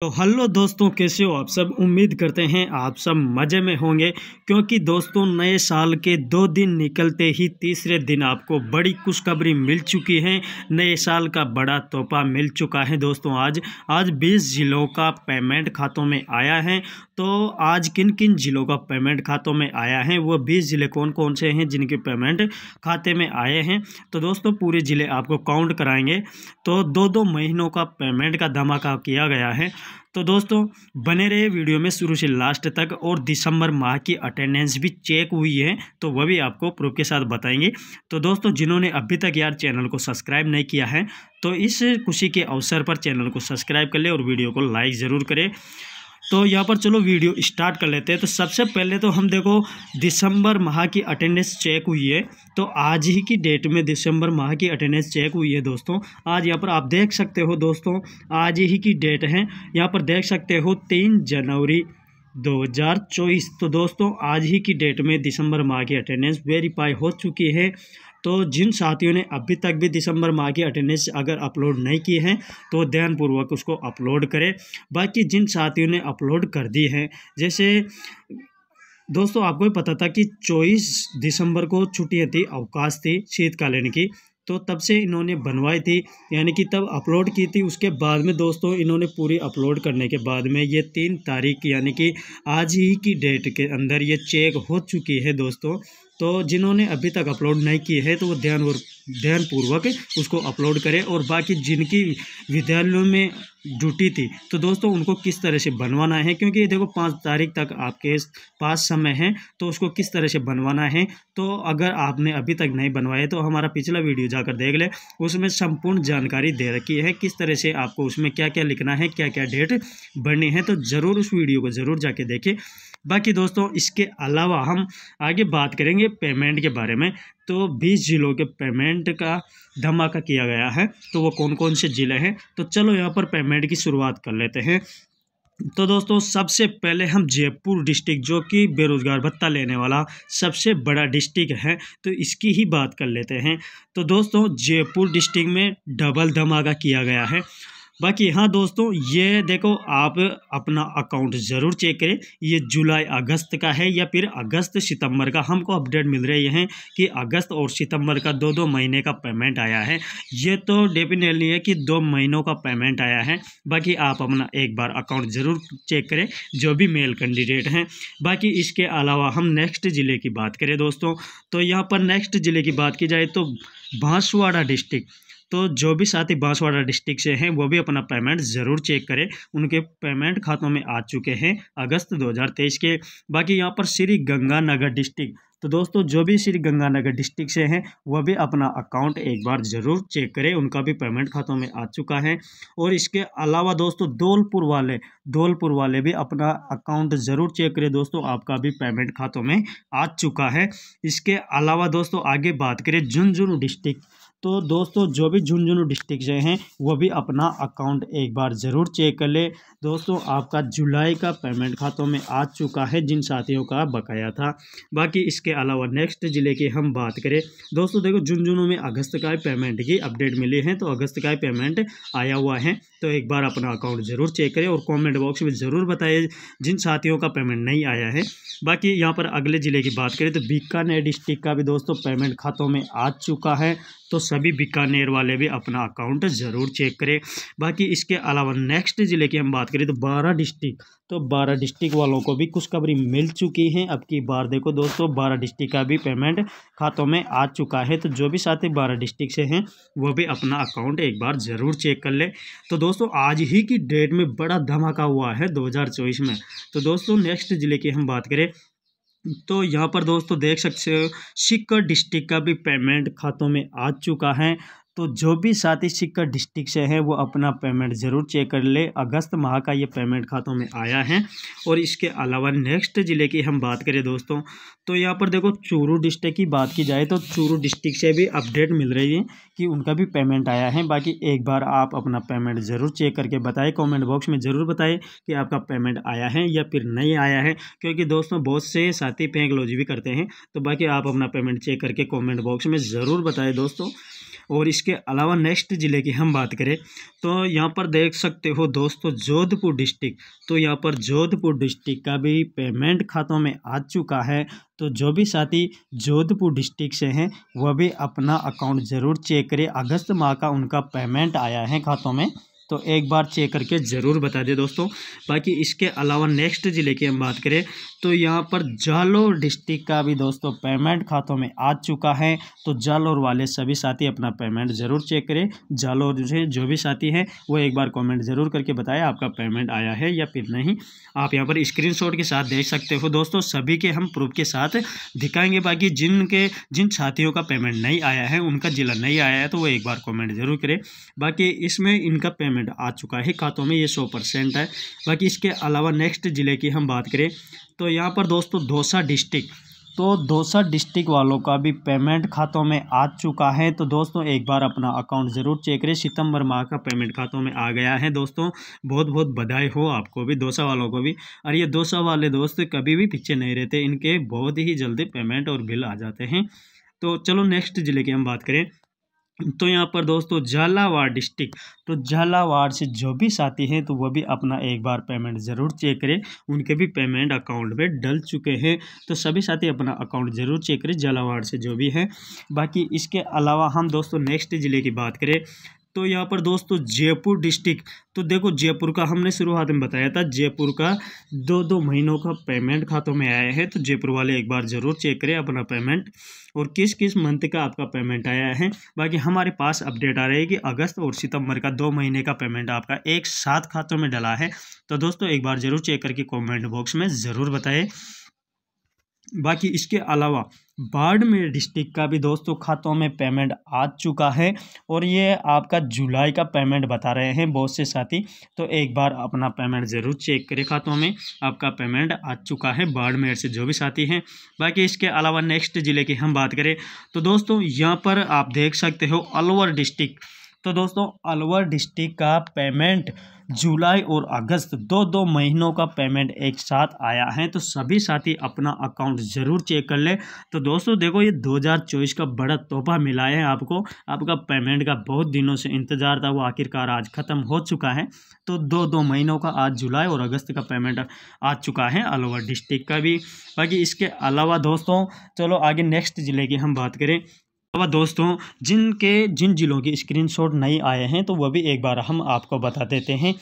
तो हेलो दोस्तों कैसे हो आप सब उम्मीद करते हैं आप सब मज़े में होंगे क्योंकि दोस्तों नए साल के दो दिन निकलते ही तीसरे दिन आपको बड़ी खुशखबरी मिल चुकी है नए साल का बड़ा तोहफा मिल चुका है दोस्तों आज आज 20 जिलों का पेमेंट खातों में आया है तो आज किन किन ज़िलों का पेमेंट खातों में आया है वो बीस ज़िले कौन कौन से हैं जिनके पेमेंट खाते में आए हैं तो दोस्तों पूरे ज़िले आपको काउंट कराएंगे तो दो दो महीनों का पेमेंट का धमाका किया गया है तो दोस्तों बने रहे वीडियो में शुरू से लास्ट तक और दिसंबर माह की अटेंडेंस भी चेक हुई है तो वह भी आपको प्रूफ के साथ बताएंगे तो दोस्तों जिन्होंने अभी तक यार चैनल को सब्सक्राइब नहीं किया है तो इस खुशी के अवसर पर चैनल को सब्सक्राइब कर ले और वीडियो को लाइक ज़रूर करें तो यहाँ पर चलो वीडियो स्टार्ट कर लेते हैं तो सबसे पहले तो हम देखो दिसंबर माह की अटेंडेंस चेक हुई है तो आज ही की डेट में दिसंबर माह की अटेंडेंस चेक हुई है दोस्तों आज यहाँ पर आप देख सकते हो दोस्तों आज ही की डेट है यहाँ पर देख सकते हो तीन जनवरी 2024 तो दोस्तों आज ही की डेट में दिसंबर माह की अटेंडेंस वेरीफाई हो चुकी है तो जिन साथियों ने अभी तक भी दिसंबर माह की अटेंडेंस अगर अपलोड नहीं की है तो ध्यानपूर्वक उसको अपलोड करें बाकी जिन साथियों ने अपलोड कर दी है जैसे दोस्तों आपको भी पता था कि 24 दिसंबर को छुट्टियाँ थी अवकाश थी शीतकालीन की तो तब से इन्होंने बनवाई थी यानी कि तब अपलोड की थी उसके बाद में दोस्तों इन्होंने पूरी अपलोड करने के बाद में ये तीन तारीख यानी कि आज ही की डेट के अंदर ये चेक हो चुकी है दोस्तों तो जिन्होंने अभी तक अपलोड नहीं किए हैं तो वो ध्यान और ध्यान पूर्वक उसको अपलोड करें और बाकी जिनकी विद्यालयों में ड्यूटी थी तो दोस्तों उनको किस तरह से बनवाना है क्योंकि देखो पाँच तारीख तक आपके पास समय है तो उसको किस तरह से बनवाना है तो अगर आपने अभी तक नहीं बनवाए तो हमारा पिछला वीडियो जाकर देख ले उसमें संपूर्ण जानकारी दे रखी है किस तरह से आपको उसमें क्या क्या लिखना है क्या क्या डेट बढ़नी है तो ज़रूर उस वीडियो को ज़रूर जाके देखें बाकी दोस्तों इसके अलावा हम आगे बात करेंगे पेमेंट के बारे में तो 20 ज़िलों के पेमेंट का धमाका किया गया है तो वो कौन कौन से ज़िले हैं तो चलो यहाँ पर पेमेंट की शुरुआत कर लेते हैं तो दोस्तों सबसे पहले हम जयपुर डिस्ट्रिक्ट जो कि बेरोज़गार भत्ता लेने वाला सबसे बड़ा डिस्ट्रिक्ट है तो इसकी ही बात कर लेते हैं तो दोस्तों जयपुर डिस्ट्रिक्ट में डबल धमाका किया गया है बाकी हाँ दोस्तों ये देखो आप अपना अकाउंट ज़रूर चेक करें ये जुलाई अगस्त का है या फिर अगस्त सितंबर का हमको अपडेट मिल रही है कि अगस्त और सितंबर का दो दो महीने का पेमेंट आया है ये तो डेफिनेटली है कि दो महीनों का पेमेंट आया है बाकी आप अपना एक बार अकाउंट ज़रूर चेक करें जो भी मेल कैंडिडेट हैं बाकी इसके अलावा हम नेक्स्ट ज़िले की बात करें दोस्तों तो यहाँ पर नेक्स्ट ज़िले की बात की जाए तो बांसवाड़ा डिस्ट्रिक्ट तो जो भी साथी बांसवाड़ा डिस्ट्रिक्ट से हैं वो भी अपना पेमेंट ज़रूर चेक करें उनके पेमेंट खातों में आ चुके हैं अगस्त 2023 के बाकी यहाँ पर श्री गंगानगर डिस्ट्रिक्ट तो दोस्तों जो भी श्री गंगानगर डिस्ट्रिक्ट से हैं वह भी अपना अकाउंट एक बार ज़रूर चेक करें उनका भी पेमेंट खातों में आ चुका है और इसके अलावा दोस्तों धौलपुर वाले धौलपुर वाले भी अपना अकाउंट ज़रूर चेक करें दोस्तों आपका भी पेमेंट खातों में आ चुका है इसके अलावा दोस्तों आगे बात करें झुंझुनू डिस्ट्रिक्ट तो दोस्तों जो भी झुंझुनू डिस्ट्रिक्ट से हैं वो भी अपना अकाउंट एक बार ज़रूर चेक कर ले दोस्तों आपका जुलाई का पेमेंट खातों में आ चुका है जिन साथियों का बकाया था बाकी इसके अलावा नेक्स्ट ज़िले की हम बात करें दोस्तों देखो झुंझुनू में अगस्त का पेमेंट की अपडेट मिली है तो अगस्त का पेमेंट आया हुआ है तो एक बार अपना अकाउंट ज़रूर चेक करें और कॉमेंट बॉक्स में ज़रूर बताए जिन साथियों का पेमेंट नहीं आया है बाकी यहाँ पर अगले ज़िले की बात करें तो बीकानेर डिस्ट्रिक्ट का भी दोस्तों पेमेंट खातों में आ चुका है तो सभी बीकानेर वाले भी अपना अकाउंट ज़रूर चेक करें बाकी इसके अलावा नेक्स्ट ज़िले की हम बात करें तो बारह डिस्ट्रिक्ट तो बारह डिस्ट्रिक्ट वालों को भी खबरें मिल चुकी हैं अब की बार देखो दोस्तों बारह डिस्ट्रिक्ट का भी पेमेंट खातों में आ चुका है तो जो भी साथी बारह डिस्ट्रिक्ट से हैं वो भी अपना अकाउंट एक बार ज़रूर चेक कर ले तो दोस्तों आज ही की डेट में बड़ा धमाका हुआ है दो में तो दोस्तों नेक्स्ट ज़िले की हम बात करें तो यहाँ पर दोस्तों देख सकते हो सिक्कर डिस्ट्रिक्ट का भी पेमेंट खातों में आ चुका है तो जो भी साथी सिक्का डिस्ट्रिक्ट से है वो अपना पेमेंट ज़रूर चेक कर ले अगस्त माह का ये पेमेंट खातों में आया है और इसके अलावा नेक्स्ट ज़िले की हम बात करें दोस्तों तो यहाँ पर देखो चूरू डिस्ट्रिक्ट की बात की जाए तो चूरू डिस्ट्रिक्ट से भी अपडेट मिल रही है कि उनका भी पेमेंट आया है बाकी एक बार आप अपना पेमेंट ज़रूर चेक करके बताएं कमेंट बॉक्स में ज़रूर बताएं कि आपका पेमेंट आया है या फिर नहीं आया है क्योंकि दोस्तों बहुत से साथी पेंगलोजी भी करते हैं तो बाकी आप अपना पेमेंट चेक करके कॉमेंट बॉक्स में ज़रूर बताएँ दोस्तों और इसके अलावा नेक्स्ट ज़िले की हम बात करें तो यहाँ पर देख सकते हो दोस्तों जोधपुर डिस्ट्रिक्ट तो यहाँ पर जोधपुर डिस्ट्रिक्ट का भी पेमेंट खातों में आ चुका है तो जो भी साथी जोधपुर डिस्ट्रिक्ट से हैं वह भी अपना अकाउंट ज़रूर चेक करें अगस्त माह का उनका पेमेंट आया है खातों में तो एक बार चेक करके ज़रूर बता दें दोस्तों बाकी इसके अलावा नेक्स्ट ज़िले की हम बात करें तो यहाँ पर जालोर डिस्ट्रिक्ट का भी दोस्तों पेमेंट खातों में आ चुका है तो जालोर वाले सभी साथी अपना पेमेंट ज़रूर चेक करें जालोर से जो भी साथी हैं वो एक बार कॉमेंट ज़रूर करके बताएं आपका पेमेंट आया है या फिर नहीं आप यहाँ पर स्क्रीन के साथ देख सकते हो दोस्तों सभी के हम प्रूफ के साथ दिखाएंगे बाकी जिनके जिन साथियों का पेमेंट नहीं आया है उनका जिला नहीं आया है तो वो एक बार कॉमेंट ज़रूर करें बाकी इसमें इनका पेमेंट पेमेंट आ चुका है खातों में ये सौ परसेंट है बाकी इसके अलावा नेक्स्ट ज़िले की हम बात करें तो यहाँ पर दोस्तों दौसा डिस्ट्रिक्ट तो दौसा डिस्ट्रिक्ट वालों का भी पेमेंट खातों में आ चुका है तो दोस्तों एक बार अपना अकाउंट ज़रूर चेक करें सितंबर माह का पेमेंट खातों में आ गया है दोस्तों बहुत बहुत बधाई हो आपको भी दौसा वालों को भी और ये दौसा वाले दोस्त कभी भी पीछे नहीं रहते इनके बहुत ही जल्दी पेमेंट और बिल आ जाते हैं तो चलो नेक्स्ट ज़िले की हम बात करें तो यहाँ पर दोस्तों झालावाड़ डिस्ट्रिक्ट तो झालावाड़ से जो भी साथी हैं तो वह भी अपना एक बार पेमेंट ज़रूर चेक करें उनके भी पेमेंट अकाउंट में डल चुके हैं तो सभी साथी अपना अकाउंट ज़रूर चेक करें झालावाड़ से जो भी हैं बाकी इसके अलावा हम दोस्तों नेक्स्ट ज़िले की बात करें तो यहाँ पर दोस्तों जयपुर डिस्ट्रिक्ट तो देखो जयपुर का हमने शुरुआत में बताया था जयपुर का दो दो महीनों का पेमेंट खातों में आया है तो जयपुर वाले एक बार ज़रूर चेक करें अपना पेमेंट और किस किस मंथ का आपका पेमेंट आया है बाकी हमारे पास अपडेट आ रही है कि अगस्त और सितंबर का दो महीने का पेमेंट आपका एक साथ खातों में डला है तो दोस्तों एक बार ज़रूर चेक करके कॉमेंट बॉक्स में ज़रूर बताएँ बाकी इसके अलावा बाड़मेर डिस्ट्रिक्ट का भी दोस्तों खातों में पेमेंट आ चुका है और ये आपका जुलाई का पेमेंट बता रहे हैं बहुत से साथी तो एक बार अपना पेमेंट ज़रूर चेक करें खातों में आपका पेमेंट आ चुका है बाड़मेर से जो भी साथी हैं बाकी इसके अलावा नेक्स्ट ज़िले की हम बात करें तो दोस्तों यहाँ पर आप देख सकते हो अलवर डिस्ट्रिक्ट तो दोस्तों अलवर डिस्ट्रिक्ट का पेमेंट जुलाई और अगस्त दो दो महीनों का पेमेंट एक साथ आया है तो सभी साथी अपना अकाउंट ज़रूर चेक कर ले तो दोस्तों देखो ये 2024 का बड़ा तोहफा मिला है आपको आपका पेमेंट का बहुत दिनों से इंतज़ार था वो आखिरकार आज ख़त्म हो चुका है तो दो दो महीनों का आज जुलाई और अगस्त का पेमेंट आ चुका है अलवर डिस्ट्रिक्ट का भी बाकी इसके अलावा दोस्तों चलो आगे नेक्स्ट ज़िले की हम बात करें अब दोस्तों जिनके जिन ज़िलों के स्क्रीनशॉट नहीं आए हैं तो वह भी एक बार हम आपको बता देते हैं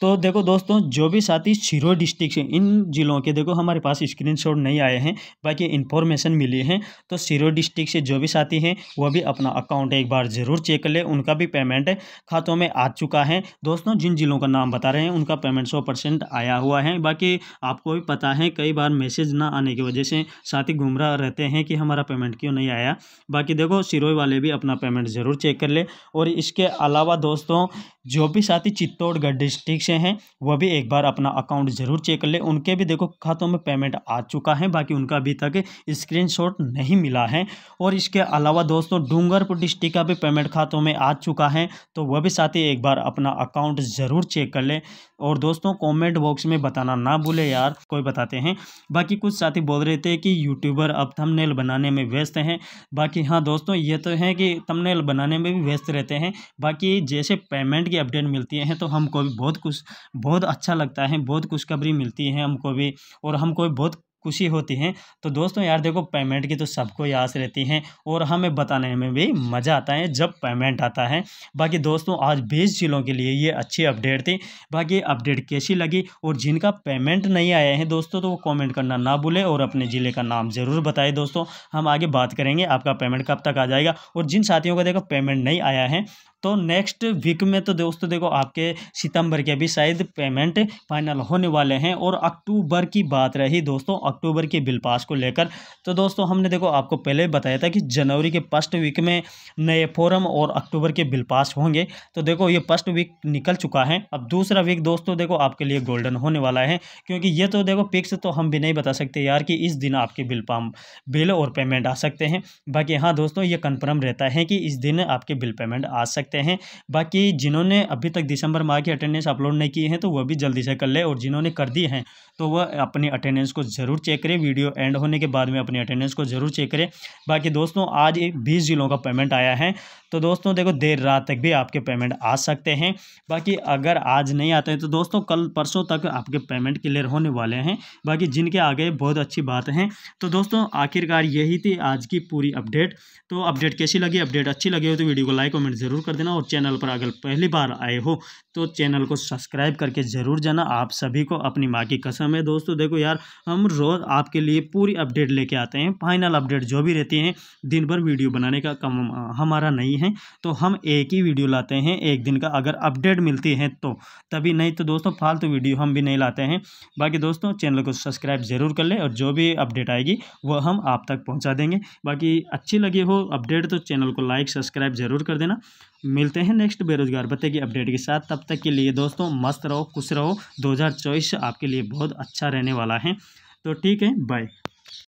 तो देखो दोस्तों जो भी साथी सीरो डिस्ट्रिक्ट इन जिलों के देखो हमारे पास स्क्रीनशॉट नहीं आए हैं बाकी इन्फॉर्मेशन मिली है तो सीरो डिस्ट्रिक्ट से जो भी साथी हैं वो भी अपना अकाउंट एक बार ज़रूर चेक कर ले उनका भी पेमेंट खातों में आ चुका है दोस्तों जिन जिलों का नाम बता रहे हैं उनका पेमेंट सौ परसेंट आया हुआ है बाकी आपको भी पता है कई बार मैसेज ना आने की वजह से साथी गुमराह रहते हैं कि हमारा पेमेंट क्यों नहीं आया बाकी देखो सिरोई वाले भी अपना पेमेंट ज़रूर चेक कर ले और इसके अलावा दोस्तों जो भी साथी चित्तौड़गढ़ डिस्ट्रिक्ट से हैं वह भी एक बार अपना अकाउंट ज़रूर चेक कर ले उनके भी देखो खातों में पेमेंट आ चुका है बाकी उनका अभी तक स्क्रीनशॉट नहीं मिला है और इसके अलावा दोस्तों डूंगरपुर डिस्ट्रिक्ट का भी पेमेंट खातों में आ चुका है तो वह भी साथी एक बार अपना अकाउंट ज़रूर चेक कर ले और दोस्तों कॉमेंट बॉक्स में बताना ना भूले यार कोई बताते हैं बाकी कुछ साथी बोल रहे थे कि यूट्यूबर अब थमनेल बनाने में व्यस्त हैं बाकी हाँ दोस्तों ये तो है कि थमनेल बनाने में भी व्यस्त रहते हैं बाकी जैसे पेमेंट की अपडेट मिलती है तो हमको भी बहुत कुछ बहुत अच्छा लगता है बहुत खुशखबरी मिलती है हमको भी और हमको भी बहुत खुशी होती है तो दोस्तों यार देखो पेमेंट की तो सबको याद रहती हैं और हमें बताने में भी मज़ा आता है जब पेमेंट आता है बाकी दोस्तों आज बीस जिलों के लिए ये अच्छी अपडेट थी बाकी अपडेट कैसी लगी और जिनका पेमेंट नहीं आया है दोस्तों तो वो कॉमेंट करना ना भूले और अपने ज़िले का नाम ज़रूर बताए दोस्तों हम आगे बात करेंगे आपका पेमेंट कब तक आ जाएगा और जिन साथियों का देखो पेमेंट नहीं आया है तो नेक्स्ट वीक में तो दोस्तों देखो आपके सितंबर के भी शायद पेमेंट फाइनल होने वाले हैं और अक्टूबर की बात रही दोस्तों अक्टूबर के बिल पास को लेकर तो दोस्तों हमने देखो आपको पहले बताया था कि जनवरी के फर्स्ट वीक में नए फॉरम और अक्टूबर के बिल पास होंगे तो देखो ये फर्स्ट वीक निकल चुका है अब दूसरा वीक दोस्तों देखो आपके लिए गोल्डन होने वाला है क्योंकि ये तो देखो पिक्स तो हम भी नहीं बता सकते यार कि इस दिन आपके बिल पाम बिल और पेमेंट आ सकते हैं बाकी हाँ दोस्तों ये कन्फर्म रहता है कि इस दिन आपके बिल पेमेंट आ सकते सकते हैं बाकी जिन्होंने अभी तक दिसंबर माह की अटेंडेंस अपलोड नहीं की है तो वह भी जल्दी से कर ले और जिन्होंने कर दी है तो वह अपनी अटेंडेंस को ज़रूर चेक करें वीडियो एंड होने के बाद में अपनी अटेंडेंस को ज़रूर चेक करें बाकी दोस्तों आज बीस जिलों का पेमेंट आया है तो दोस्तों देखो देर रात तक भी आपके पेमेंट आ सकते हैं बाकी अगर आज नहीं आते हैं तो दोस्तों कल परसों तक आपके पेमेंट क्लियर होने वाले हैं बाकी जिनके आगे बहुत अच्छी बात है तो दोस्तों आखिरकार यही थी आज की पूरी अपडेट तो अपडेट कैसी लगी अपडेट अच्छी लगी हो तो वीडियो को लाइक कमेंट ज़रूर कर देना देना और चैनल पर अगर पहली बार आए हो तो चैनल को सब्सक्राइब करके ज़रूर जाना आप सभी को अपनी माँ की कसम है दोस्तों देखो यार हम रोज़ आपके लिए पूरी अपडेट लेके आते हैं फाइनल अपडेट जो भी रहती हैं दिन भर वीडियो बनाने का कम हमारा नहीं है तो हम एक ही वीडियो लाते हैं एक दिन का अगर अपडेट मिलती है तो तभी नहीं तो दोस्तों फालतू तो वीडियो हम भी नहीं लाते हैं बाकी दोस्तों चैनल को सब्सक्राइब ज़रूर कर ले और जो भी अपडेट आएगी वह हम आप तक पहुँचा देंगे बाकी अच्छी लगी हो अपडेट तो चैनल को लाइक सब्सक्राइब ज़रूर कर देना मिलते हैं नेक्स्ट बेरोजगार भत्ते की अपडेट के साथ तब तक के लिए दोस्तों मस्त रहो खुश रहो दो आपके लिए बहुत अच्छा रहने वाला है तो ठीक है बाय